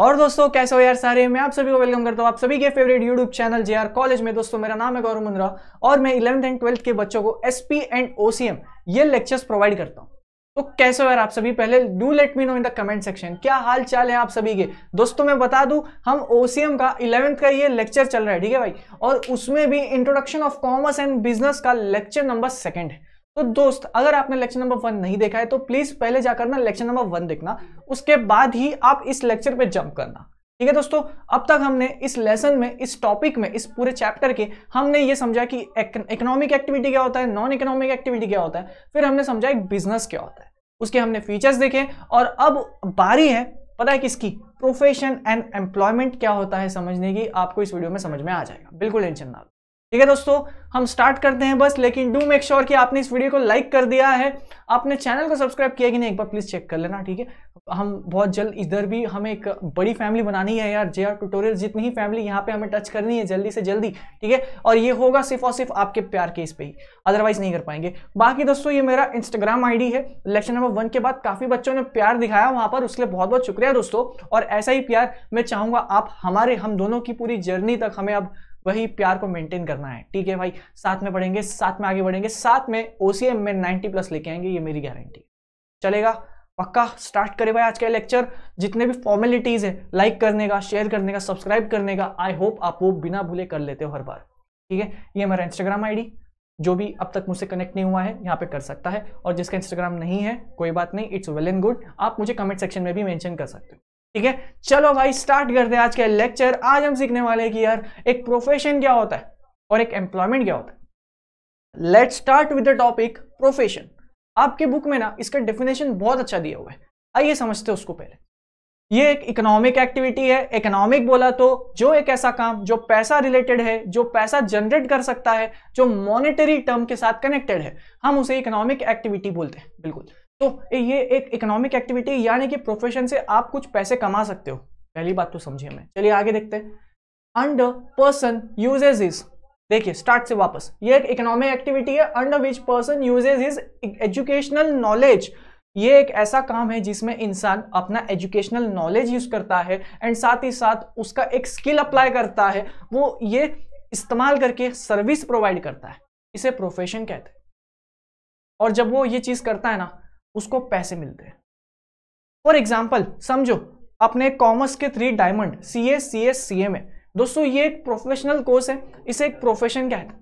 और दोस्तों कैसे हो यार सारे मैं आप सभी को वेलकम करता हूँ आप सभी के favourite YouTube channel J college में दोस्तों मेरा नाम है गौरव मुंद्रा और मैं इलेवंथ एंड ट्वेल्थ के बच्चों को एस एंड ओसीएम ये लेक्चर्स प्रोवाइड करता हूँ तो कैसे हो यार आप सभी पहले do let me know in the comment section क्या हाल चाल है आप सभी के दोस्तों मैं बता दूं हम ओसीएम का इलेवेंथ का ये लेक्चर चल रहा है ठीक है भाई और उसमें भी introduction of commerce and business का लेक्चर नंबर सेकंड है तो दोस्त अगर आपने लेक्चर नंबर वन नहीं देखा है तो प्लीज पहले जाकर ना लेक्चर नंबर वन देखना उसके बाद ही आप इस लेक्चर पे जंप करना ठीक है दोस्तों अब तक हमने इस लेसन में इस टॉपिक में इस पूरे चैप्टर के हमने ये समझा कि इकोनॉमिक एक्टिविटी क्या होता है नॉन इकोनॉमिक एक्टिविटी क्या होता है फिर हमने समझा एक बिजनेस क्या होता है उसके हमने फीचर्स देखे और अब बारी है पता है किसकी प्रोफेशन एंड एम्प्लॉयमेंट क्या होता है समझने की आपको इस वीडियो में समझ में आ जाएगा बिल्कुल टेंशन ना ठीक है दोस्तों हम स्टार्ट करते हैं बस लेकिन डू मेक श्योर कि आपने इस वीडियो को लाइक कर दिया है आपने चैनल को सब्सक्राइब किया कि नहीं एक बार प्लीज़ चेक कर लेना ठीक है हम बहुत जल्द इधर भी हमें एक बड़ी फैमिली बनानी है यार जे आर ट्यूटोरियल जितनी ही फैमिली यहाँ पे हमें टच करनी है जल्दी से जल्दी ठीक है और ये होगा सिर्फ और सिर्फ आपके प्यार के इस पर ही अदरवाइज नहीं कर पाएंगे बाकी दोस्तों ये मेरा इंस्टाग्राम आईडी है लेक्चर नंबर वन के बाद काफ़ी बच्चों ने प्यार दिखाया वहाँ पर उसके लिए बहुत बहुत शुक्रिया दोस्तों और ऐसा ही प्यार मैं चाहूँगा आप हमारे हम दोनों की पूरी जर्नी तक हमें अब वही प्यार को मेंटेन करना है ठीक है भाई साथ में पढ़ेंगे साथ में आगे बढ़ेंगे साथ में ओसीएम में 90 प्लस लेके आएंगे ये मेरी गारंटी चलेगा पक्का स्टार्ट करें भाई आज का लेक्चर जितने भी फॉर्मेलिटीज है लाइक करने का शेयर करने का सब्सक्राइब करने का आई होप आप वो बिना भूले कर लेते हो हर बार ठीक है ये हमारा इंस्टाग्राम आई जो भी अब तक मुझसे कनेक्ट नहीं हुआ है यहाँ पे कर सकता है और जिसका इंस्टाग्राम नहीं है कोई बात नहीं इट्स वेल एंड गुड आप मुझे कमेंट सेक्शन में भी मेंशन कर सकते हो ठीक है चलो भाई स्टार्ट करते हैं आज का लेक्चर आज हम सीखने वाले हैं कि यार एक प्रोफेशन क्या होता है और एक एम्प्लॉयमेंट क्या होता है let start with the topic profession आपके बुक में ना इसका डेफिनेशन बहुत अच्छा दिया हुआ है आइए समझते हैं उसको पहले ये एक इकोनॉमिक एक्टिविटी है इकोनॉमिक बोला तो जो एक ऐसा काम जो पैसा रिलेटेड है जो पैसा जनरेट कर सकता है जो मॉनेटरी टर्म के साथ कनेक्टेड है हम उसे इकोनॉमिक एक्टिविटी बोलते हैं बिल्कुल तो ये एक इकोनॉमिक एक्टिविटी यानी कि प्रोफेशन से आप कुछ पैसे कमा सकते हो पहली बात तो समझिए मैं चलिए आगे देखते हैं अंड पर्सन यूजेज इज देखिए स्टार्ट से वापस ये एक इकोनॉमिक एक्टिविटी है under which person uses his educational knowledge ये एक ऐसा काम है जिसमें इंसान अपना एजुकेशनल नॉलेज यूज करता है एंड साथ ही साथ उसका एक स्किल अप्लाई करता है वो ये इस्तेमाल करके सर्विस प्रोवाइड करता है इसे प्रोफेशन कहते हैं और जब वो ये चीज़ करता है ना उसको पैसे मिलते हैं फॉर एग्जाम्पल समझो अपने कॉमर्स के three diamond C A C S C M A दोस्तों ये एक प्रोफेशनल कोर्स है इसे एक प्रोफेशन कहते हैं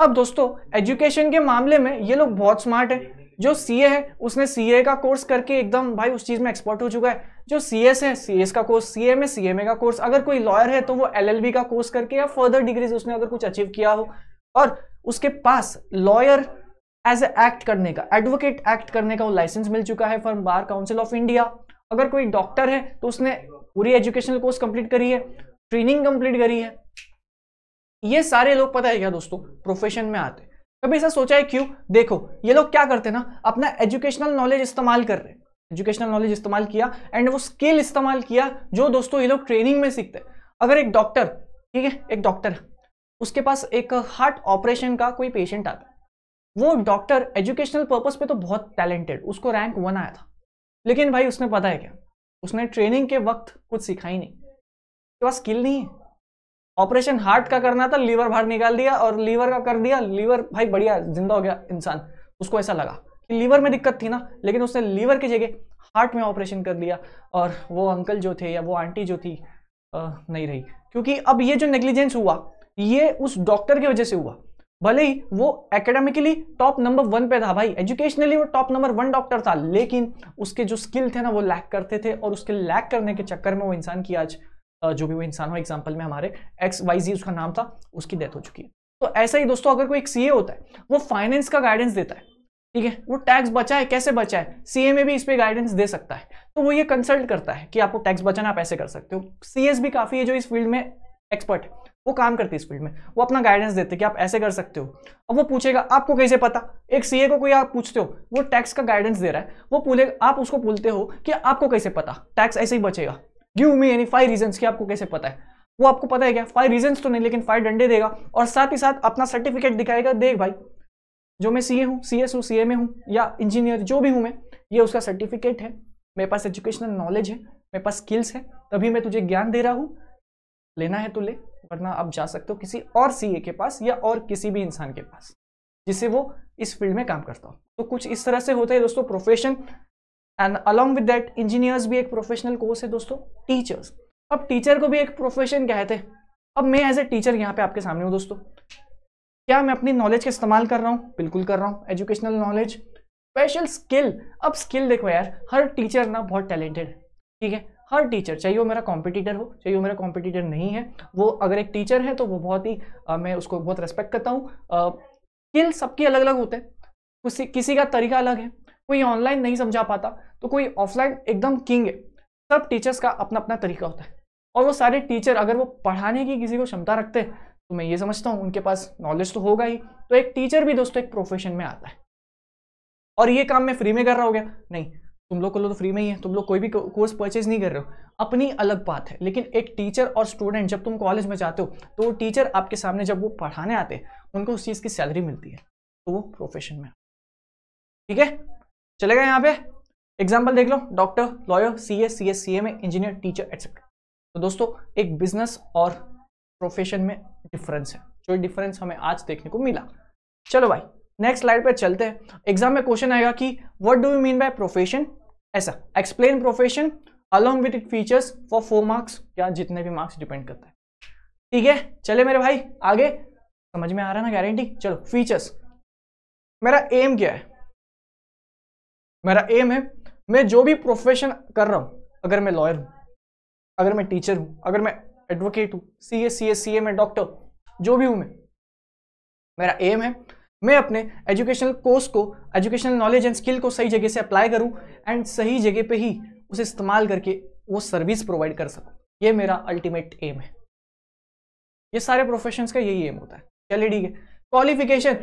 अब दोस्तों एजुकेशन के मामले में ये लोग बहुत स्मार्ट है जो सी ए है उसने सी का कोर्स करके एकदम भाई उस चीज़ में एक्सपर्ट हो चुका है जो सी है सी का कोर्स सी एम है सी एम का कोर्स अगर कोई लॉयर है तो वो एल एल बी का कोर्स करके या फर्दर डिग्रीज उसने अगर कुछ अचीव किया हो और उसके पास लॉयर एज ए एक्ट करने का एडवोकेट एक्ट करने का वो लाइसेंस मिल चुका है from bar council of India अगर कोई डॉक्टर है तो उसने पूरी एजुकेशनल कोर्स कंप्लीट करी है ट्रेनिंग कंप्लीट करी है ये सारे लोग पता है क्या दोस्तों प्रोफेशन में आते कभी ऐसा सोचा है क्यों देखो ये लोग क्या करते हैं ना अपना एजुकेशनल नॉलेज इस्तेमाल कर रहे हैं एजुकेशनल नॉलेज इस्तेमाल किया एंड वो स्किल इस्तेमाल किया जो दोस्तों ये लोग ट्रेनिंग में सीखते हैं अगर एक डॉक्टर ठीक है एक डॉक्टर उसके पास एक हार्ट ऑपरेशन का कोई पेशेंट आता है वो डॉक्टर एजुकेशनल पर्पज पे तो बहुत टैलेंटेड उसको रैंक वन आया था लेकिन भाई उसने पता है क्या उसने ट्रेनिंग के वक्त कुछ सिखाई ही नहीं तो स्किल नहीं है ऑपरेशन हार्ट का करना था लीवर बाहर निकाल दिया और लीवर का कर दिया लीवर भाई बढ़िया जिंदा हो गया इंसान उसको ऐसा लगा कि लीवर में दिक्कत थी ना लेकिन उसने लीवर की जगह हार्ट में ऑपरेशन कर लिया और वो अंकल जो थे या वो आंटी जो थी आ, नहीं रही क्योंकि अब ये जो नेग्लिजेंस हुआ ये उस डॉक्टर की वजह से हुआ भले ही वो एकेडमिकली टॉप नंबर वन पे था भाई एजुकेशनली वो टॉप नंबर वन डॉक्टर था लेकिन उसके जो स्किल थे ना वो लैक करते थे और उसके लैक करने के चक्कर में वो इंसान की आज जो भी वो इंसान हो एग्जाम्पल में हमारे एक्स वाई जी उसका नाम था उसकी डेथ हो चुकी है तो ऐसा ही दोस्तों अगर कोई एक सीए होता है वो फाइनेंस का गाइडेंस देता है ठीक है वो टैक्स बचाए कैसे बचाए सी में भी इस पर गाइडेंस दे सकता है तो वो ये कंसल्ट करता है कि आपको टैक्स बचाना आप ऐसे कर सकते हो सी भी काफ़ी है जो इस फील्ड में एक्सपर्ट है वो काम करती है इस फील्ड में वो अपना गाइडेंस देते कि आप ऐसे कर सकते हो अब वो पूछेगा आपको कैसे पता एक सीए को कोई आप पूछते हो वो टैक्स का गाइडेंस दे रहा है वो पूरे आप उसको बोलते हो कि आपको कैसे पता टैक्स ऐसे ही बचेगा give me any five reason की आपको कैसे पता है वो आपको पता है क्या फाइव रीजन तो नहीं लेकिन फाइव डंडे देगा और साथ ही साथ अपना सर्टिफिकेट दिखाएगा देख भाई जो मैं सीए हूँ सी एस हूँ सी में हूँ या इंजीनियर जो भी हूँ मैं ये उसका सर्टिफिकेट है मेरे पास एजुकेशनल नॉलेज है मेरे पास स्किल्स है तभी मैं तुझे ज्ञान दे रहा हूँ लेना है तो ले वरना आप जा सकते हो किसी और सीए के पास या और किसी भी इंसान के पास जिससे वो इस फील्ड में काम करता हो तो कुछ इस तरह से होता है दोस्तों profession and along with that engineers भी एक प्रोफेशनल कोर्स है दोस्तों टीचर्स अब टीचर को भी एक प्रोफेशन कहते हैं अब मैं एज ए टीचर यहाँ पे आपके सामने हूँ दोस्तों क्या मैं अपनी नॉलेज का इस्तेमाल कर रहा हूँ बिल्कुल कर रहा हूँ एजुकेशनल नॉलेज स्पेशल स्किल अब स्किल देखो यार हर टीचर ना बहुत टैलेंटेड है ठीक है हर टीचर चाहे वो मेरा कॉम्पिटिटर हो चाहे वो मेरा कॉम्पिटिटर नहीं है वो अगर एक टीचर है तो वो बहुत ही आ, मैं उसको बहुत रेस्पेक्ट करता हूँ स्किल सबके अलग अलग होते हैं किसी किसी का तरीका अलग है कोई ऑनलाइन नहीं समझा पाता तो कोई ऑफलाइन एकदम किंग है सब टीचर्स का अपना अपना तरीका होता है और वो सारे टीचर अगर वो पढ़ाने की किसी को क्षमता रखते हैं तो मैं ये समझता हूँ उनके पास नॉलेज तो होगा ही तो एक टीचर भी दोस्तों एक प्रोफेशन में आता है और ये काम मैं फ्री में कर रहा हो गया नहीं तुम लोग को लो तो फ्री में ही है तुम लोग कोई भी कोर्स परचेज नहीं कर रहे हो अपनी अलग बात है लेकिन एक टीचर और स्टूडेंट जब तुम कॉलेज में जाते हो तो वो टीचर आपके सामने जब वो पढ़ाने आते उनको उस चीज़ की सैलरी मिलती है तो वो प्रोफेशन में ठीक है चलेगा यहाँ पे एग्जाम्पल देख लो doctor lawyer C S C S C M engineer teacher etcetera तो दोस्तों एक बिजनेस और प्रोफेशन में डिफरेंस है जो डिफरेंस हमें आज देखने को मिला चलो भाई नेक्स्ट स्लाइड पर चलते हैं एग्जाम में क्वेश्चन आएगा कि what do you mean by profession ऐसा explain profession along with it features for four marks या जितने भी मार्क्स डिपेंड करता है ठीक है चले मेरे भाई आगे समझ में आ रहा है ना गारंटी चलो फीचर्स मेरा एम क्या है मेरा एम है मैं जो भी प्रोफेशन कर रहा हूं अगर मैं लॉयर हूं अगर मैं टीचर हूं अगर मैं एडवोकेट हूं सी ए सी ए सी ए मैं डॉक्टर जो भी हूं मैं मेरा एम है मैं अपने एजुकेशनल कोर्स को एजुकेशनल नॉलेज एंड स्किल को सही जगह से अप्लाई करूं एंड सही जगह पे ही उसे इस्तेमाल करके वो सर्विस प्रोवाइड कर सकूं ये मेरा अल्टीमेट एम है ये सारे प्रोफेशन का यही एम होता है चलिए ठीक है क्वालिफिकेशन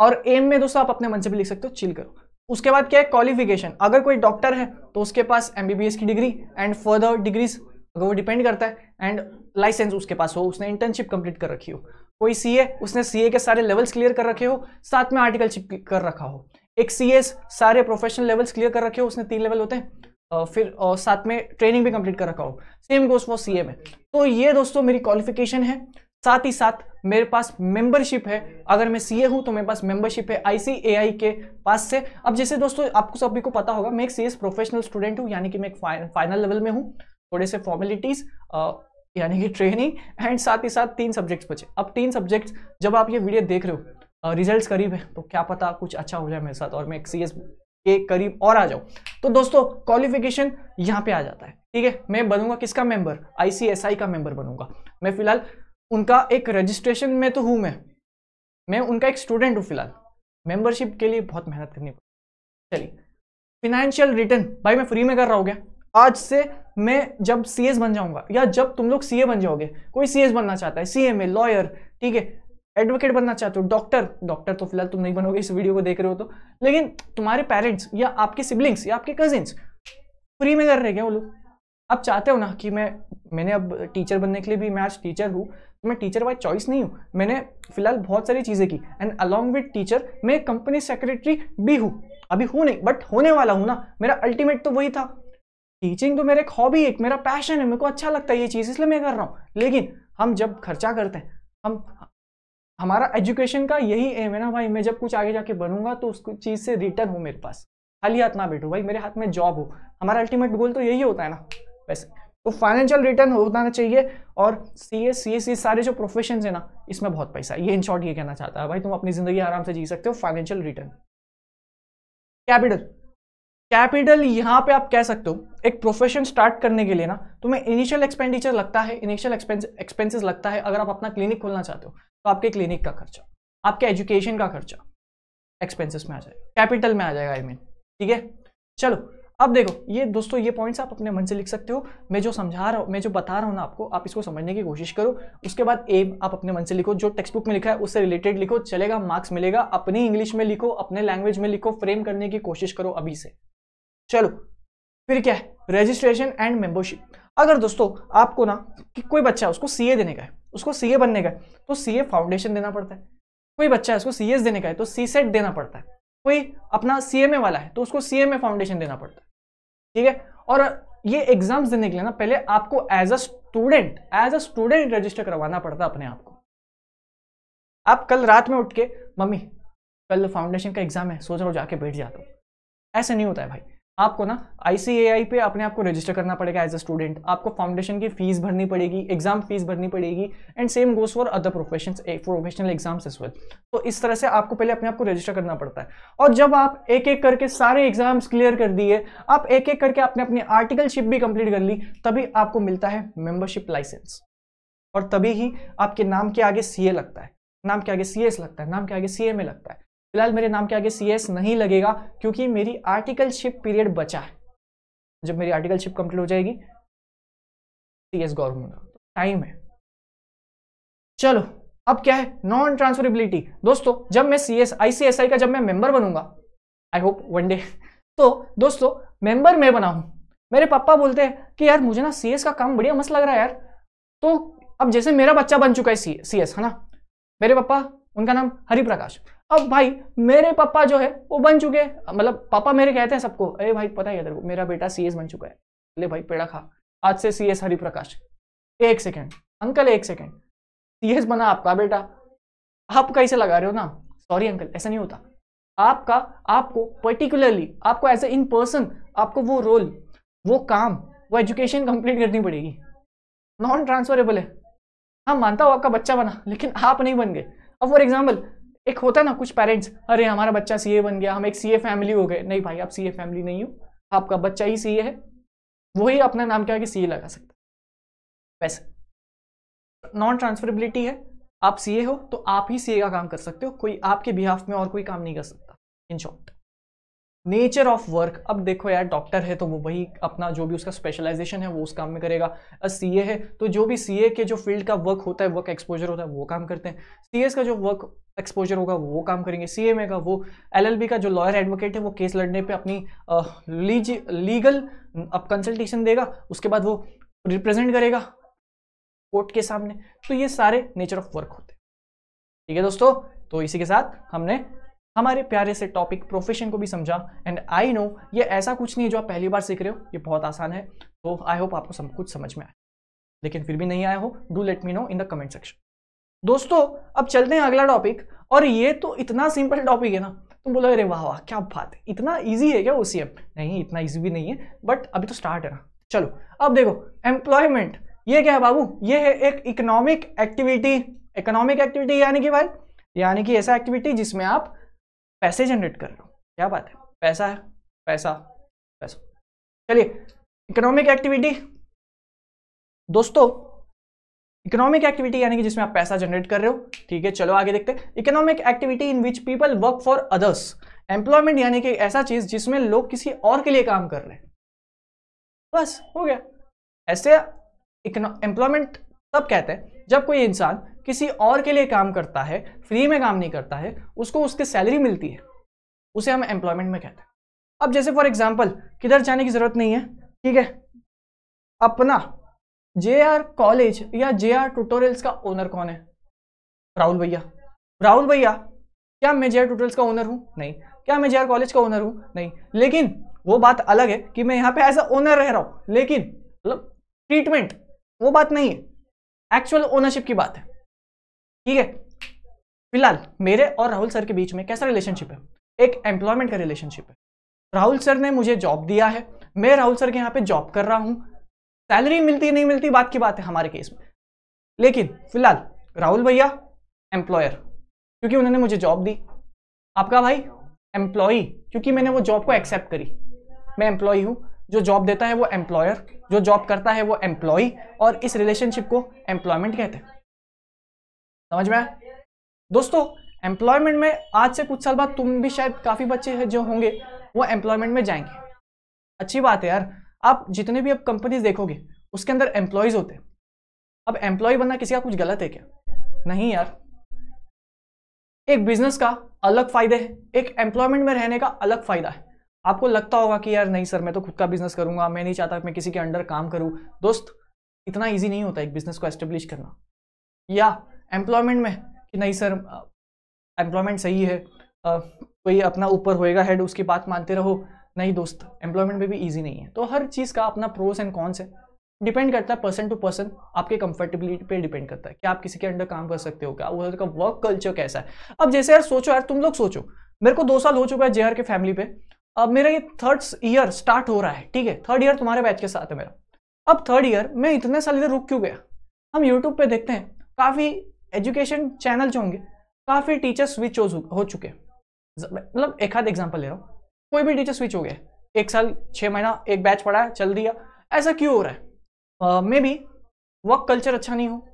और एम में दोस्तों आप अपने मन से भी लिख सकते हो चिल करो उसके बाद क्या है क्वालिफिकेशन अगर कोई डॉक्टर है तो उसके पास एम की डिग्री एंड फर्दर डिग्रीज अगर वो डिपेंड करता है एंड लाइसेंस उसके पास हो उसने इंटर्नशिप कंप्लीट कर रखी हो कोई सी उसने सी के सारे लेवल्स क्लियर कर रखे हो साथ में आर्टिकलशिप कर रखा हो एक सी सारे प्रोफेशनल लेवल्स क्लियर कर रखे हो उसने तीन लेवल होते हैं फिर और साथ में ट्रेनिंग भी कंप्लीट कर रखा हो सेम गोज फॉर सी में तो ये दोस्तों मेरी क्वालिफिकेशन है साथ ही साथ मेरे पास मेंबरशिप है अगर मैं सीए हूं तो मेरे पास मेंबरशिप है आईसीएआई के पास से अब जैसे दोस्तों आपको सभी को पता होगा मैं एक सीएस प्रोफेशनल स्टूडेंट हूं यानी कि मैं एक फाइनल लेवल में हूं थोड़े से फॉर्मेलिटीज़ यानी कि ट्रेनिंग एंड साथ ही साथ तीन सब्जेक्ट्स बचे अब तीन सब्जेक्ट्स जब आप ये वीडियो देख रहे हो रिजल्ट्स करीब है तो क्या पता कुछ अच्छा हो जाए मेरे साथ और मैं एक सी के करीब और आ जाऊँ तो दोस्तों क्वालिफिकेशन यहाँ पे आ जाता है ठीक है मैं बनूंगा किसका मेंबर आई का मेंबर बनूंगा मैं फिलहाल उनका एक रजिस्ट्रेशन में तो हूँ मैं मैं उनका एक स्टूडेंट हूँ फिलहाल मेंबरशिप के लिए बहुत मेहनत करनी पड़ी चलिए फिनेंशियल रिटर्न भाई मैं फ्री में कर रहा हूँ क्या आज से मैं जब सी बन जाऊंगा या जब तुम लोग सी बन जाओगे कोई सी बनना चाहता है सी में लॉयर ठीक है एडवोकेट बनना चाहते हो डॉक्टर डॉक्टर तो फिलहाल तुम नहीं बनोगे इस वीडियो को देख रहे हो तो लेकिन तुम्हारे पेरेंट्स या आपके सिबलिंग्स या आपके कजिन्स फ्री में कर रहे क्या वो लोग आप चाहते हो ना कि मैं मैंने अब टीचर बनने के लिए भी मैं आज टीचर हूँ तो मैं टीचर बाई चॉइस नहीं हूँ मैंने फिलहाल बहुत सारी चीज़ें की एंड अलॉन्ग विद टीचर मैं कंपनी सेक्रेटरी भी हूँ अभी हूँ नहीं बट होने वाला हूँ ना मेरा अल्टीमेट तो वही था टीचिंग तो मेरे एक हॉबी एक मेरा पैशन है मेरे को अच्छा लगता है ये चीज़ इसलिए मैं कर रहा हूँ लेकिन हम जब खर्चा करते हैं हम हमारा एजुकेशन का यही एम है ना भाई मैं जब कुछ आगे जाके बनूंगा तो उस चीज़ से रिटर्न हो मेरे पास खाली हाथ ना बैठो भाई मेरे हाथ में जॉब हो हमारा अल्टीमेट गोल तो यही होता है ना वैसे तो फाइनेंशियल रिटर्न होना चाहिए और सी एस सी एस ये सारे जो प्रोफेशन है ना इसमें बहुत पैसा है ये इन शॉर्ट ये कहना चाहता है भाई तुम अपनी ज़िंदगी आराम से जी सकते हो फाइनेंशियल रिटर्न कैपिटल कैपिटल यहाँ पे आप कह सकते हो एक प्रोफेशन स्टार्ट करने के लिए ना तुम्हें इनिशियल एक्सपेंडिचर लगता है इनिशियल एक्सपेंसेस लगता है अगर आप अपना क्लिनिक खोलना चाहते हो तो आपके क्लिनिक का खर्चा आपके एजुकेशन का खर्चा एक्सपेंसेस में आ जाएगा कैपिटल में आ जाएगा आई मीन ठीक है चलो अब देखो ये दोस्तों ये पॉइंट्स आप अपने मन से लिख सकते हो मैं जो समझा रहा हूँ मैं जो बता रहा हूँ ना आपको आप इसको समझने की कोशिश करो उसके बाद एम आप अपने मन से लिखो जो टेक्स्ट बुक में लिखा है उससे रिलेटेड लिखो चलेगा मार्क्स मिलेगा अपनी इंग्लिश में लिखो अपने लैंग्वेज में लिखो फ्रेम करने की कोशिश करो अभी से चलो फिर क्या है रजिस्ट्रेशन एंड मेंबरशिप अगर दोस्तों आपको ना कि कोई बच्चा है उसको सीए देने का है उसको सीए बनने का है तो सीए फाउंडेशन देना पड़ता है कोई बच्चा है उसको सीएस देने का है तो सी सेट देना पड़ता है कोई अपना सीएमए वाला है तो उसको सीएमए फाउंडेशन देना पड़ता है ठीक है और ये एग्जाम्स देने के लिए ना पहले आपको as a student as a student register करवाना पड़ता है अपने आप को आप कल रात में उठ के मम्मी कल फाउंडेशन का एग्जाम है सोच रहा हूँ जाके बैठ जाता हूँ ऐसे नहीं होता है भाई आपको ना आई पे अपने आप को रजिस्टर करना पड़ेगा एज अ स्टूडेंट आपको फाउंडेशन की फीस भरनी पड़ेगी एग्जाम फीस भरनी पड़ेगी and same goes for other profession professional exams as well तो इस तरह से आपको पहले अपने आप को रजिस्टर करना पड़ता है और जब आप एक एक करके सारे एग्जाम्स क्लियर कर दिए आप एक एक करके आपने अपनी आर्टिकलशिप भी कंप्लीट कर ली तभी आपको मिलता है मेंबरशिप लाइसेंस और तभी ही आपके नाम के आगे सीए लगता है नाम के आगे सीएस लगता है नाम के आगे सीएमए लगता है फिलहाल मेरे नाम के आगे सी नहीं लगेगा क्योंकि मेरी आर्टिकलशिप पीरियड बचा है जब मेरी आर्टिकलशिप कंप्लीट हो जाएगी सी एस गवर्नमेंट टाइम है चलो अब क्या है नॉन ट्रांसफरेबिलिटी दोस्तों जब मैं सी एस आईसीएसआई का जब मैं मेंबर बनूंगा आई होप वन डे तो दोस्तों मेंबर मैं बना हूं मेरे पापा बोलते हैं कि यार मुझे ना सी एस का काम बढ़िया मस्त लग रहा है यार तो अब जैसे मेरा बच्चा बन चुका है सी एस है ना मेरे पापा उनका नाम हरिप्रकाश अब भाई मेरे पापा जो है वो बन चुके हैं मतलब पापा मेरे कहते हैं सबको अरे भाई पता है मेरा बेटा सी बन चुका है ले भाई पेड़ा खा आज से सी एस हरिप्रकाश एक सेकेंड अंकल एक सेकेंड सी बना आपका बेटा आप कैसे लगा रहे हो ना सॉरी अंकल ऐसा नहीं होता आपका आपको पर्टिकुलरली आपको एज ए इन पर्सन आपको वो रोल वो काम वो एजुकेशन कंप्लीट करनी पड़ेगी नॉन ट्रांसफरेबल है हाँ मानता हूँ आपका बच्चा बना लेकिन आप नहीं बन गए अब फॉर एग्जाम्पल एक होता है ना कुछ पेरेंट्स अरे हमारा बच्चा सीए बन गया हम एक सीए फैमिली हो गए नहीं भाई आप सीए फैमिली नहीं हो आपका बच्चा ही सीए है वही अपना नाम क्या है कि सीए लगा सकता वैसे नॉन ट्रांसफरेबिलिटी है आप सीए हो तो आप ही सीए का काम कर सकते हो कोई आपके बिहाफ में और कोई काम नहीं कर सकता in short nature of work अब देखो यार डॉक्टर है तो वो वही अपना जो भी उसका स्पेशलाइजेशन है वो उस काम में करेगा सी ए है तो जो भी सी ए के जो फील्ड का वर्क होता है वर्क एक्सपोजर होता है वो काम करते हैं सी एस का जो वर्क एक्सपोजर होगा वो काम करेंगे सी एम ए का वो एल एल बी का जो लॉयर एडवोकेट है वो केस लड़ने पर अपनी लीज लीगल अब कंसल्टेशन देगा उसके बाद वो रिप्रेजेंट करेगा कोर्ट के सामने तो ये सारे नेचर ऑफ वर्क होते हैं ठीक है दोस्तों तो इसी के साथ हमने हमारे प्यारे से टॉपिक प्रोफेशन को भी समझा एंड आई नो ये ऐसा कुछ नहीं है जो आप पहली बार सीख रहे हो ये बहुत आसान है तो आई होप आपको सब कुछ समझ में आए लेकिन फिर भी नहीं आया हो do let me know in the comment section दोस्तों अब चलते हैं अगला टॉपिक और ये तो इतना सिंपल टॉपिक है ना तुम तो बोलो अरे वाह वाह क्या बात है इतना ईजी है क्या ओ नहीं इतना ईजी भी नहीं है बट अभी तो स्टार्ट है ना चलो अब देखो एम्प्लॉयमेंट ये क्या है बाबू ये है एक इकोनॉमिक एक्टिविटी इकोनॉमिक एक्टिविटी यानी कि भाई यानी कि ऐसा एक्टिविटी जिसमें आप पैसे जनरेट कर रहा हूँ क्या बात है पैसा है पैसा पैसा चलिए इकोनॉमिक एक्टिविटी दोस्तों इकोनॉमिक एक्टिविटी यानी कि जिसमें आप पैसा जनरेट कर रहे हो ठीक है चलो आगे देखते हैं economic activity in which people work for others employment यानी कि ऐसा चीज जिसमें लोग किसी और के लिए काम कर रहे हैं बस हो गया ऐसे एम्प्लॉयमेंट तब कहते हैं जब कोई इंसान किसी और के लिए काम करता है फ्री में काम नहीं करता है उसको उसकी सैलरी मिलती है उसे हम एम्प्लॉयमेंट में कहते हैं अब जैसे फॉर एग्जाम्पल किधर जाने की जरूरत नहीं है ठीक है अपना जे आर कॉलेज या जे आर ट्यूटोरियल्स का ओनर कौन है राहुल भैया राहुल भैया क्या मैं जे आर ट्यूटोरियल्स का ओनर हूँ नहीं क्या मैं जे आर कॉलेज का ओनर हूँ नहीं लेकिन वो बात अलग है कि मैं यहाँ पे एज अ ओनर रह रहा हूँ लेकिन मतलब ट्रीटमेंट वो बात नहीं है एक्चुअल ओनरशिप की बात है ठीक है फिलहाल मेरे और राहुल सर के बीच में कैसा रिलेशनशिप है एक एम्प्लॉयमेंट का रिलेशनशिप है राहुल सर ने मुझे जॉब दिया है मैं राहुल सर के यहाँ पे जॉब कर रहा हूँ सैलरी मिलती नहीं मिलती बात की बात है हमारे केस में लेकिन फिलहाल राहुल भैया एम्प्लॉयर क्योंकि उन्होंने मुझे जॉब दी आपका भाई एम्प्लॉई क्योंकि मैंने वो जॉब को एक्सेप्ट करी मैं एम्प्लॉई हूँ जो जॉब देता है वो एम्प्लॉयर जो जॉब करता है वो एम्प्लॉई और इस रिलेशनशिप को एम्प्लॉयमेंट कहते हैं समझ में दोस्तों एम्प्लॉयमेंट में आज से कुछ साल बाद तुम भी शायद काफ़ी बच्चे हैं जो होंगे वो एम्प्लॉयमेंट में जाएंगे अच्छी बात है यार आप जितने भी अब कंपनीज देखोगे उसके अंदर एम्प्लॉयज़ होते हैं अब एम्प्लॉय बनना किसी का कुछ गलत है क्या नहीं यार एक बिजनेस का अलग फायदे है एक एम्प्लॉयमेंट में रहने का अलग फायदा है आपको लगता होगा कि यार नहीं सर मैं तो खुद का बिजनेस करूंगा मैं नहीं चाहता मैं किसी के अंडर काम करूं दोस्त इतना इजी नहीं होता एक बिजनेस को एस्टेब्लिश करना या एम्प्लॉयमेंट में कि नहीं सर एम्प्लॉयमेंट सही है कोई अपना ऊपर होएगा हेड उसकी बात मानते रहो नहीं दोस्त एम्प्लॉयमेंट में भी ईजी नहीं है तो हर चीज़ का अपना प्रोस एंड कॉन्स है डिपेंड करता है पर्सन टू पर्सन आपके कंफर्टेबिलिटी पे डिपेंड करता है कि आप किसी के अंडर काम कर सकते हो क्या उधर का वर्क कल्चर कैसा है अब जैसे यार सोचो यार तुम लोग सोचो मेरे को दो साल हो चुका है जे के फैमिली पे अब मेरा ये थर्ड ईयर स्टार्ट हो रहा है ठीक है थर्ड ईयर तुम्हारे बैच के साथ है मेरा अब थर्ड ईयर मैं इतने साल इधर रुक क्यों गया हम यूट्यूब पर देखते हैं काफ़ी एजुकेशन चैनल जो होंगे काफ़ी टीचर स्विच हो चुके हैं मतलब एक आध एग्जाम्पल ले रहा हूँ कोई भी टीचर स्विच हो गया एक साल छः महीना एक बैच पढ़ा है चल दिया ऐसा क्यों हो रहा है मे बी वर्क कल्चर अच्छा नहीं हो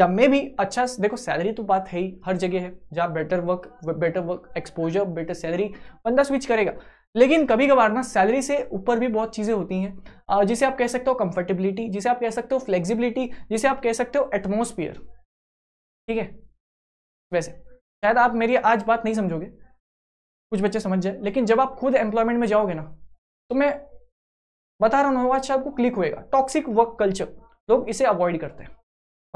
या मे भी अच्छा देखो सैलरी तो बात है ही हर जगह है जहाँ better work better work exposure better salary बंदा स्विच करेगा लेकिन कभी कभार ना सैलरी से ऊपर भी बहुत चीज़ें होती हैं जिसे आप कह सकते हो कंफर्टेबिलिटी जिसे आप कह सकते हो फ्लेक्सिबिलिटी जिसे आप कह सकते हो एटमोसफियर ठीक है वैसे शायद आप मेरी आज बात नहीं समझोगे कुछ बच्चे समझ जाए लेकिन जब आप खुद एम्प्लॉयमेंट में जाओगे ना तो मैं बता रहा हूँ अच्छा आपको क्लिक होएगा टॉक्सिक वर्क कल्चर लोग इसे अवॉइड करते हैं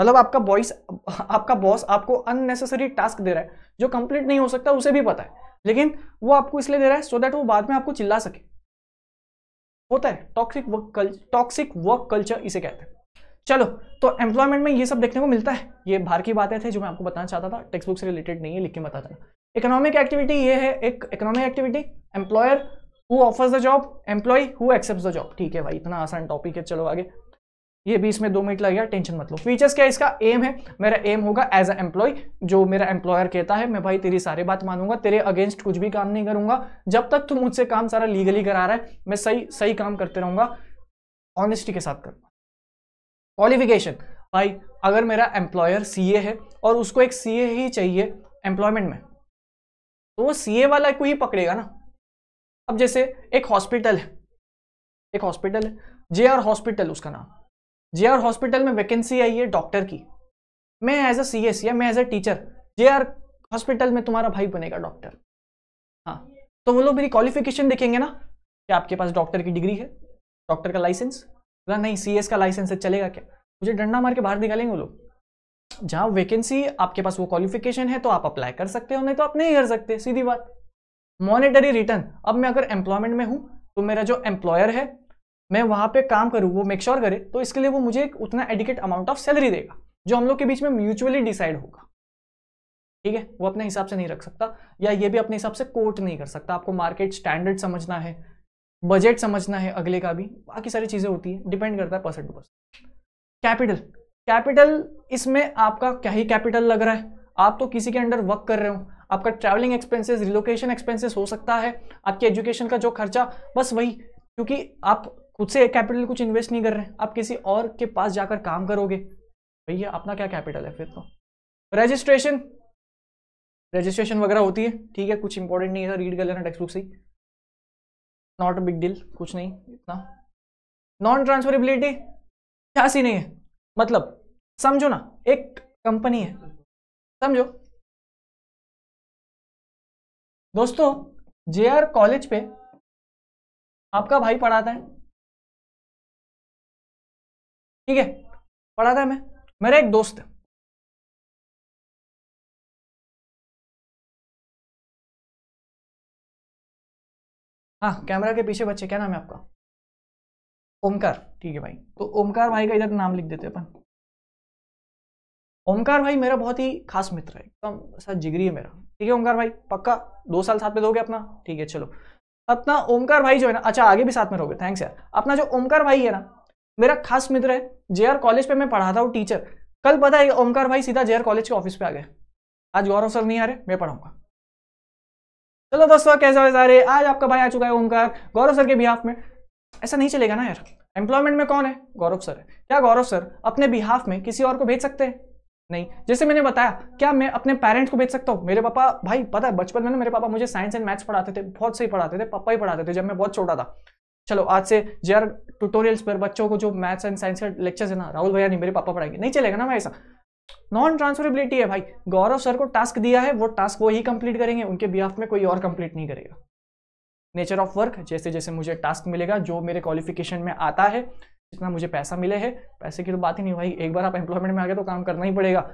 मतलब आपका बॉइस आपका बॉस आपको अननेसेसरी टास्क दे रहा है जो कंप्लीट नहीं हो सकता उसे भी पता है लेकिन वो आपको इसलिए दे रहा है सो so देट वो बाद में आपको चिल्ला सके होता है toxic work culture toxic work culture इसे कहते हैं चलो तो एम्प्लॉयमेंट में ये सब देखने को मिलता है ये बाहर की बातें थे जो मैं आपको बताना चाहता था टेक्स बुक से रिलेटेड नहीं है लिख के बता देना इकोनॉमिक एक्टिविटी ये है एक economic activity employer who offers the job employee who accept the job ठीक है भाई इतना आसान टॉपिक है चलो आगे ये बीस में दो मिनट लग गया टेंशन मत लो फीचर्स क्या इसका एम है मेरा एम होगा एज अ एम्प्लॉय जो मेरा एम्प्लॉयर कहता है मैं भाई तेरी सारी बात मानूंगा तेरे अगेंस्ट कुछ भी काम नहीं करूंगा जब तक तू मुझसे काम सारा लीगली करा रहा है मैं सही सही काम करते रहूंगा ऑनेस्टी के साथ करूंगा क्वालिफिकेशन भाई अगर मेरा एम्प्लॉयर सीए है और उसको एक सीए ही चाहिए एम्प्लॉयमेंट में तो वो सीए वाला को ही पकड़ेगा ना अब जैसे एक हॉस्पिटल है एक हॉस्पिटल है जे आर हॉस्पिटल उसका नाम जे आर हॉस्पिटल में वैकेंसी आई है डॉक्टर की मैं एज अ सी एस या मैं as a teacher J R hospital में तुम्हारा भाई बनेगा डॉक्टर हाँ तो वो लोग मेरी क्वालिफिकेशन देखेंगे ना कि आपके पास डॉक्टर की डिग्री है डॉक्टर का लाइसेंस बोला नहीं सी का लाइसेंस है चलेगा क्या मुझे डंडा मार के बाहर निकालेंगे लोग जहाँ वैकेंसी आपके पास वो क्वालिफिकेशन है तो आप अप्लाई कर सकते हो नहीं तो आप नहीं कर सकते सीधी बात मॉनिटरी रिटर्न अब मैं अगर एम्प्लॉयमेंट में हूँ तो मेरा जो एम्प्लॉयर है मैं वहाँ पे काम करूँ वो मेक श्योर sure करे तो इसके लिए वो मुझे एक उतना एडिकेट अमाउंट ऑफ सैलरी देगा जो हम लोग के बीच में म्यूचुअली डिसाइड होगा ठीक है वो अपने हिसाब से नहीं रख सकता या ये भी अपने हिसाब से कोट नहीं कर सकता आपको मार्केट स्टैंडर्ड समझना है बजट समझना है अगले का भी बाकी सारी चीज़ें होती है डिपेंड करता है person to person capital capital इसमें आपका क्या ही कैपिटल लग रहा है आप तो किसी के अंडर वर्क कर रहे हो आपका ट्रैवलिंग एक्सपेंसेस रिलोकेशन एक्सपेंसेस हो सकता है आपके एजुकेशन का जो खर्चा बस वही क्योंकि आप खुद से कैपिटल कुछ इन्वेस्ट नहीं कर रहे आप किसी और के पास जाकर काम करोगे भैया अपना क्या कैपिटल है फिर तो रजिस्ट्रेशन रजिस्ट्रेशन वगैरह होती है ठीक है कुछ इंपॉर्टेंट नहीं है रीड कर लेना टेक्स्ट बुक से नॉट अ बिग डील कुछ नहीं इतना नॉन ट्रांसफरेबिलिटी क्या नहीं है मतलब समझो ना एक कंपनी है समझो दोस्तों जे आर कॉलेज पे आपका भाई पढ़ाता है ठीक है पढ़ाता है मैं मेरा एक दोस्त है हाँ कैमरा के पीछे बच्चे क्या नाम है आपका ओमकार ठीक है भाई तो ओमकार भाई का इधर नाम लिख देते अपन ओमकार भाई मेरा बहुत ही खास मित्र है एकदम सर जिगरी है मेरा ठीक है ओमकार भाई पक्का दो साल साथ में दोगे अपना ठीक है चलो अपना ओमकार भाई जो है ना अच्छा आगे भी साथ में रहोगे थैंक्स यार अपना जो ओमकार भाई है ना मेरा खास मित्र है जे कॉलेज पे मैं पढ़ा था हूँ टीचर कल पता है ओमकार भाई सीधा जे कॉलेज के ऑफिस पे आ गए आज गौरव सर नहीं आ रहे मैं पढ़ाऊंगा चलो दोस्तों कैसे हो सारे आज आपका भाई आ चुका है ओमकार गौरव सर के बिहाफ में ऐसा नहीं चलेगा ना यार एम्प्लॉयमेंट में कौन है गौरव सर है क्या गौरव सर अपने बिहाफ में किसी और को भेज सकते हैं नहीं जैसे मैंने बताया क्या मैं अपने पेरेंट्स को भेज सकता हूँ मेरे पापा भाई पता है बचपन में ना मेरे पापा मुझे साइंस एंड मैथ्स पढ़ाते थे बहुत सही पढ़ाते थे पापा ही पढ़ाते थे जब मैं बहुत छोटा था चलो आज से जे ट्यूटोरियल्स पर बच्चों को जो मैथ्स एंड साइंस के लेक्चर्स है ना राहुल भैया नहीं मेरे पापा पढ़ाएंगे नहीं चलेगा ना भाई ऐसा नॉन ट्रांसफरेबिलिटी है भाई गौरव सर को टास्क दिया है वो टास्क वो ही कंप्लीट करेंगे उनके बिहाफ में कोई और कंप्लीट नहीं करेगा नेचर ऑफ वर्क जैसे जैसे मुझे टास्क मिलेगा जो मेरे क्वालिफिकेशन में आता है जितना मुझे पैसा मिले है पैसे की तो बात ही नहीं भाई एक बार आप एम्प्लॉयमेंट में आ गए तो काम करना ही पड़ेगा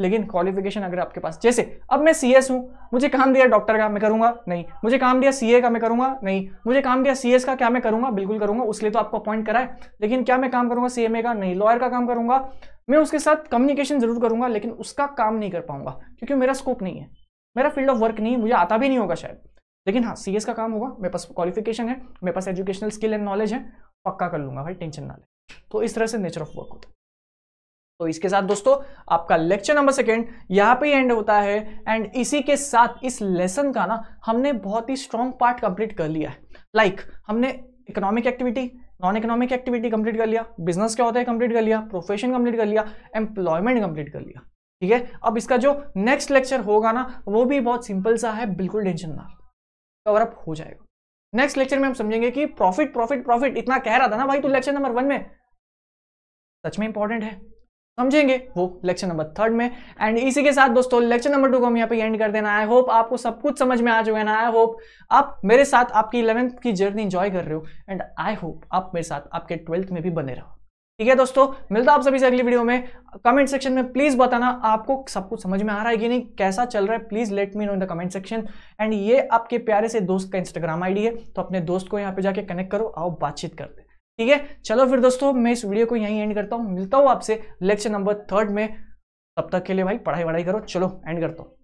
लेकिन क्वालिफिकेशन अगर आपके पास जैसे अब मैं सी एस हूँ मुझे काम दिया डॉक्टर का मैं करूँगा नहीं मुझे काम दिया सी ए का मैं करूँगा नहीं मुझे काम दिया सी एस का क्या मैं करूँगा बिल्कुल करूँगा उसके लिए तो आपको अपॉइंट करा है लेकिन क्या मैं काम करूँगा सी एम ए का नहीं लॉयर का काम करूँगा मैं उसके साथ कम्युनिकेशन जरूर करूंगा लेकिन उसका काम नहीं कर पाऊंगा क्योंकि मेरा स्कोप नहीं है मेरा फील्ड ऑफ वर्क नहीं है मुझे आता भी नहीं होगा शायद लेकिन हाँ सी का काम होगा मेरे पास क्वालिफिकेशन है मेरे पास एजुकेशनल स्किल एंड नॉलेज है पक्का कर लूंगा भाई टेंशन ना ले तो इस तरह से नेचर ऑफ वर्क होता है तो इसके साथ दोस्तों आपका लेक्चर नंबर सेकेंड यहाँ पे एंड होता है एंड इसी के साथ इस लेसन का ना हमने बहुत ही स्ट्रॉन्ग पार्ट कंप्लीट कर लिया है लाइक like, हमने economic activity non economic activity complete कर लिया बिजनेस क्या होता है कंप्लीट कर लिया प्रोफेशन कंप्लीट कर लिया एम्प्लॉयमेंट कंप्लीट कर लिया ठीक है अब इसका जो नेक्स्ट लेक्चर होगा ना वो भी बहुत सिंपल सा है बिल्कुल टेंशन ना कवर अप हो जाएगा नेक्स्ट लेक्चर में हम समझेंगे कि प्रॉफिट प्रॉफिट प्रॉफिट इतना कह रहा था ना भाई तू लेक्चर नंबर वन में सच में इंपॉर्टेंट है समझेंगे वो लेक्चर नंबर थर्ड में एंड इसी के साथ दोस्तों लेक्चर नंबर टू को हम यहाँ पे एंड कर देना आई होप आपको सब कुछ समझ में आ चुका है ना आई होप आप मेरे साथ आपकी इलेवंथ की जर्नी इंजॉय कर रहे हो एंड आई होप आप मेरे साथ आपके ट्वेल्थ में भी बने रहो ठीक है दोस्तों मिलता है आप सभी से अगली वीडियो में कमेंट सेक्शन में प्लीज बताना आपको सब कुछ समझ में आ रहा है कि नहीं कैसा चल रहा है please let me know in the comment section and ये आपके प्यारे से दोस्त का इंस्टाग्राम आईडी है तो अपने दोस्त को यहाँ पे जाके कनेक्ट करो आओ बातचीत करते ठीक है चलो फिर दोस्तों मैं इस वीडियो को यहीं एंड करता हूँ मिलता हूँ आपसे लेक्चर नंबर थर्ड में तब तक के लिए भाई पढ़ाई वढ़ाई करो चलो एंड करता हूँ